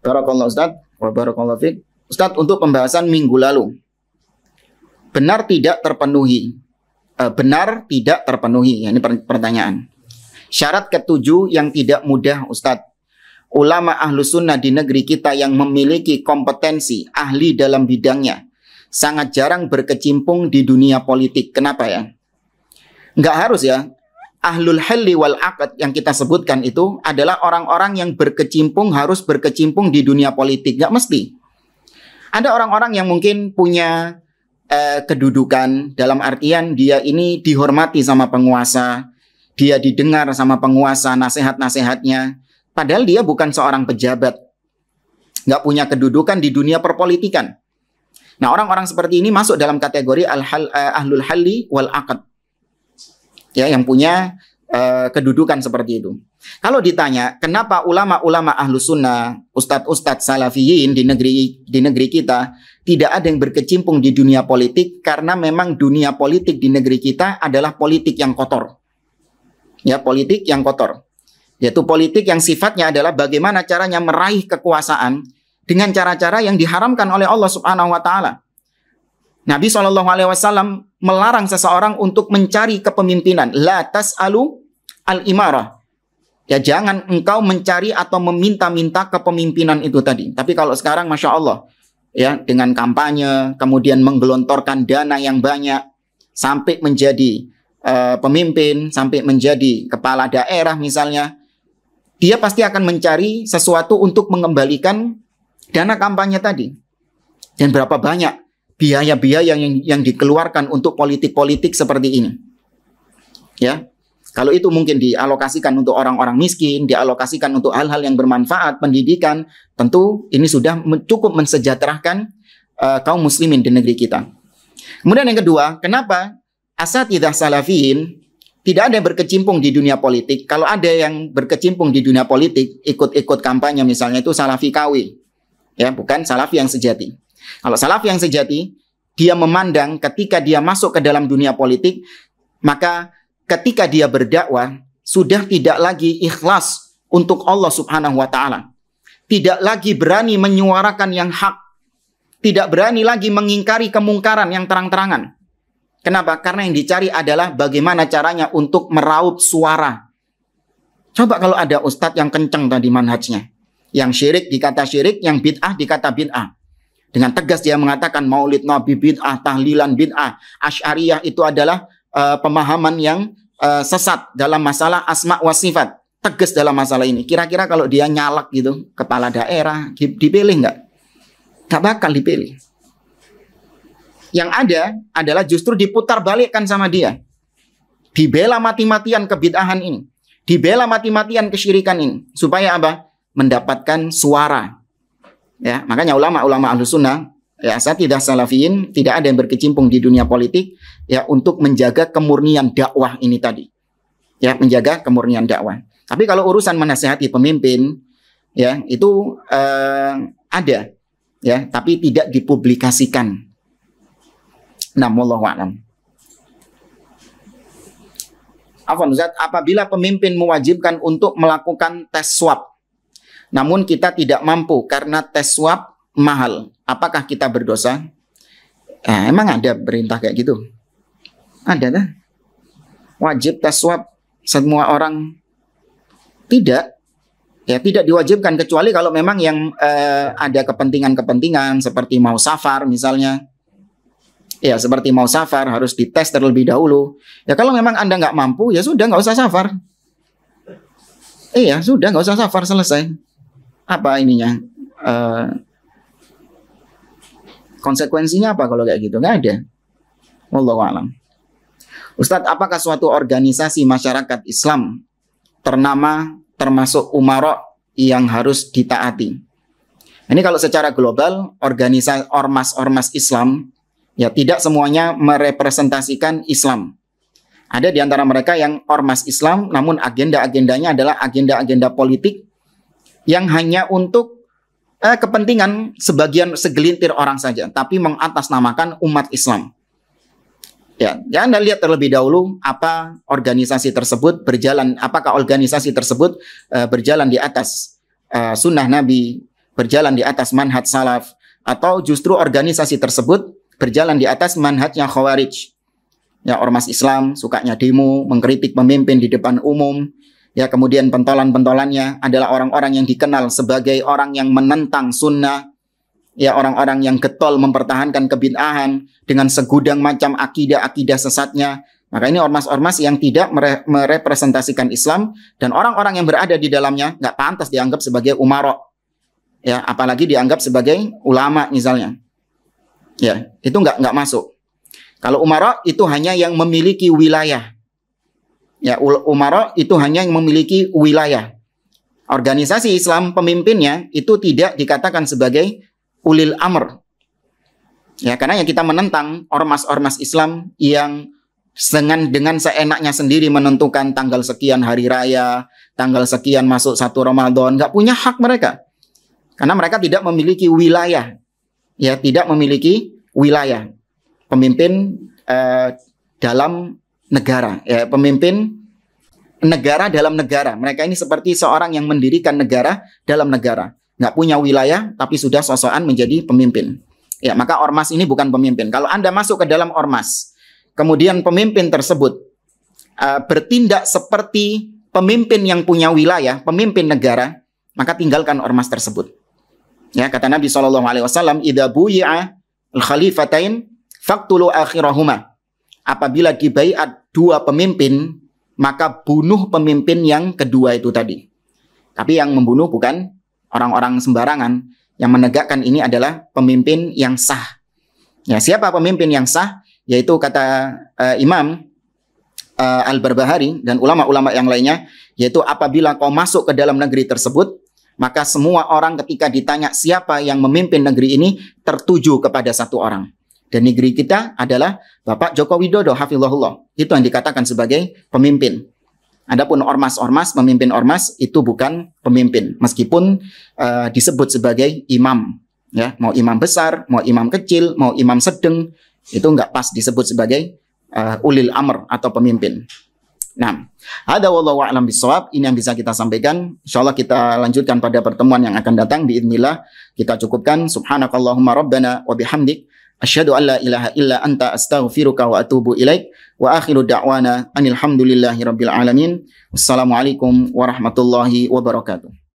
Barakallah Ustaz, barakallah Ustaz, untuk pembahasan minggu lalu, benar tidak terpenuhi. Eh, benar tidak terpenuhi. Ini pertanyaan. Syarat ketujuh yang tidak mudah Ustadz. Ulama ahlu sunnah di negeri kita yang memiliki kompetensi ahli dalam bidangnya sangat jarang berkecimpung di dunia politik. Kenapa ya? Nggak harus ya. Ahlul halli wal akad yang kita sebutkan itu adalah orang-orang yang berkecimpung harus berkecimpung di dunia politik. Nggak mesti. Ada orang-orang yang mungkin punya eh, kedudukan dalam artian dia ini dihormati sama penguasa, dia didengar sama penguasa nasihat-nasihatnya. Padahal dia bukan seorang pejabat, nggak punya kedudukan di dunia perpolitikan. Nah orang-orang seperti ini masuk dalam kategori al -hal, eh, ahlul halli wal akad, ya yang punya Eh, kedudukan seperti itu. Kalau ditanya kenapa ulama-ulama ahlu sunnah, ustadz-ustadz salafiyin di negeri di negeri kita tidak ada yang berkecimpung di dunia politik karena memang dunia politik di negeri kita adalah politik yang kotor. Ya, politik yang kotor. Yaitu politik yang sifatnya adalah bagaimana caranya meraih kekuasaan dengan cara-cara yang diharamkan oleh Allah Subhanahu wa taala. Nabi Shallallahu alaihi wasallam melarang seseorang untuk mencari kepemimpinan. La tas'alu al-imarah. Ya jangan engkau mencari atau meminta-minta kepemimpinan itu tadi. Tapi kalau sekarang Masya Allah, ya dengan kampanye, kemudian menggelontorkan dana yang banyak, sampai menjadi uh, pemimpin, sampai menjadi kepala daerah misalnya, dia pasti akan mencari sesuatu untuk mengembalikan dana kampanye tadi. Dan berapa banyak biaya-biaya yang yang dikeluarkan untuk politik-politik seperti ini. Ya. Kalau itu mungkin dialokasikan untuk orang-orang miskin, dialokasikan untuk hal-hal yang bermanfaat, pendidikan, tentu ini sudah cukup mensejahterakan uh, kaum muslimin di negeri kita. Kemudian yang kedua, kenapa asatidah salafiyin tidak ada yang berkecimpung di dunia politik. Kalau ada yang berkecimpung di dunia politik, ikut-ikut kampanye misalnya itu salafi kawi. Ya, bukan salafi yang sejati. Kalau salaf yang sejati, dia memandang ketika dia masuk ke dalam dunia politik, maka ketika dia berdakwah sudah tidak lagi ikhlas untuk Allah Subhanahu wa taala. Tidak lagi berani menyuarakan yang hak. Tidak berani lagi mengingkari kemungkaran yang terang-terangan. Kenapa? Karena yang dicari adalah bagaimana caranya untuk meraup suara. Coba kalau ada ustadz yang kenceng tadi manhajnya. Yang syirik dikata syirik, yang bid'ah dikata bid'ah. Dengan tegas dia mengatakan maulid nabi bid'ah, tahlilan bid'ah. ashariyah itu adalah uh, pemahaman yang uh, sesat dalam masalah asma wa sifat. Tegas dalam masalah ini. Kira-kira kalau dia nyalak gitu, kepala daerah, dipilih nggak? Nggak bakal dipilih. Yang ada adalah justru diputar balikkan sama dia. Dibela mati-matian kebid'ahan ini. Dibela mati-matian kesyirikan ini. Supaya apa? Mendapatkan suara Ya, makanya ulama-ulama ahlu sunnah, ya tidak salafiin tidak ada yang berkecimpung di dunia politik, ya untuk menjaga kemurnian dakwah ini tadi. Ya, menjaga kemurnian dakwah. Tapi kalau urusan menasehati pemimpin, ya itu eh, ada, ya, tapi tidak dipublikasikan. Nah, wallahu a'lam. Afwan Ustaz, apabila pemimpin mewajibkan untuk melakukan tes swab namun kita tidak mampu karena tes swab mahal. Apakah kita berdosa? Eh, emang ada perintah kayak gitu? Ada kan? Wajib tes swab semua orang tidak ya tidak diwajibkan kecuali kalau memang yang eh, ada kepentingan-kepentingan seperti mau safar misalnya ya seperti mau safar harus dites terlebih dahulu ya kalau memang anda nggak mampu ya sudah nggak usah safar iya eh, sudah nggak usah safar selesai apa ininya uh, konsekuensinya apa kalau kayak gitu nggak ada wallahu alam Ustadz, apakah suatu organisasi masyarakat Islam ternama termasuk umarok yang harus ditaati? Ini kalau secara global, organisasi ormas-ormas Islam ya tidak semuanya merepresentasikan Islam. Ada di antara mereka yang ormas Islam, namun agenda-agendanya adalah agenda-agenda politik yang hanya untuk eh, kepentingan sebagian segelintir orang saja, tapi mengatasnamakan umat Islam. Ya, ya Anda lihat terlebih dahulu apa organisasi tersebut berjalan, apakah organisasi tersebut eh, berjalan di atas eh, sunnah Nabi, berjalan di atas manhaj salaf, atau justru organisasi tersebut berjalan di atas manhajnya khawarij. Ya, ormas Islam sukanya demo, mengkritik pemimpin di depan umum, Ya, kemudian pentolan-pentolannya adalah orang-orang yang dikenal sebagai orang yang menentang sunnah. Ya, orang-orang yang getol mempertahankan kebid'ahan dengan segudang macam akidah-akidah sesatnya. Maka ini ormas-ormas yang tidak mere merepresentasikan Islam dan orang-orang yang berada di dalamnya nggak pantas dianggap sebagai umarok. Ya, apalagi dianggap sebagai ulama misalnya. Ya, itu nggak nggak masuk. Kalau umarok itu hanya yang memiliki wilayah Ya, umaro itu hanya yang memiliki wilayah. Organisasi Islam pemimpinnya itu tidak dikatakan sebagai ulil amr. Ya, karena yang kita menentang ormas-ormas Islam yang dengan dengan seenaknya sendiri menentukan tanggal sekian hari raya, tanggal sekian masuk satu Ramadan, nggak punya hak mereka. Karena mereka tidak memiliki wilayah. Ya, tidak memiliki wilayah. Pemimpin eh, dalam negara, ya, pemimpin negara dalam negara. Mereka ini seperti seorang yang mendirikan negara dalam negara. Nggak punya wilayah, tapi sudah sosokan menjadi pemimpin. Ya, maka ormas ini bukan pemimpin. Kalau Anda masuk ke dalam ormas, kemudian pemimpin tersebut uh, bertindak seperti pemimpin yang punya wilayah, pemimpin negara, maka tinggalkan ormas tersebut. Ya, kata Nabi Shallallahu alaihi wasallam, "Idza buyi'a al-khalifatain faktulu akhirahuma." Apabila dibaiat dua pemimpin, maka bunuh pemimpin yang kedua itu tadi. Tapi yang membunuh bukan orang-orang sembarangan. Yang menegakkan ini adalah pemimpin yang sah. Ya, siapa pemimpin yang sah? Yaitu kata uh, Imam uh, Al-Barbahari dan ulama-ulama yang lainnya, yaitu apabila kau masuk ke dalam negeri tersebut, maka semua orang ketika ditanya siapa yang memimpin negeri ini tertuju kepada satu orang dan negeri kita adalah Bapak Joko Widodo hafizahullah. Itu yang dikatakan sebagai pemimpin. Adapun ormas-ormas, pemimpin ormas itu bukan pemimpin, meskipun uh, disebut sebagai imam, ya mau imam besar, mau imam kecil, mau imam sedeng itu nggak pas disebut sebagai uh, ulil amr atau pemimpin. Nah, ada wallahu a'lam bisawab. Ini yang bisa kita sampaikan. Insyaallah kita lanjutkan pada pertemuan yang akan datang di Idnillah. Kita cukupkan subhanakallahumma rabbana wa bihamdik أشهد أن لا إله إلا أنت أستغفرك وأتوب إليك وآخر دعوانا أن الحمد لله رب العالمين والسلام عليكم ورحمة الله وبركاته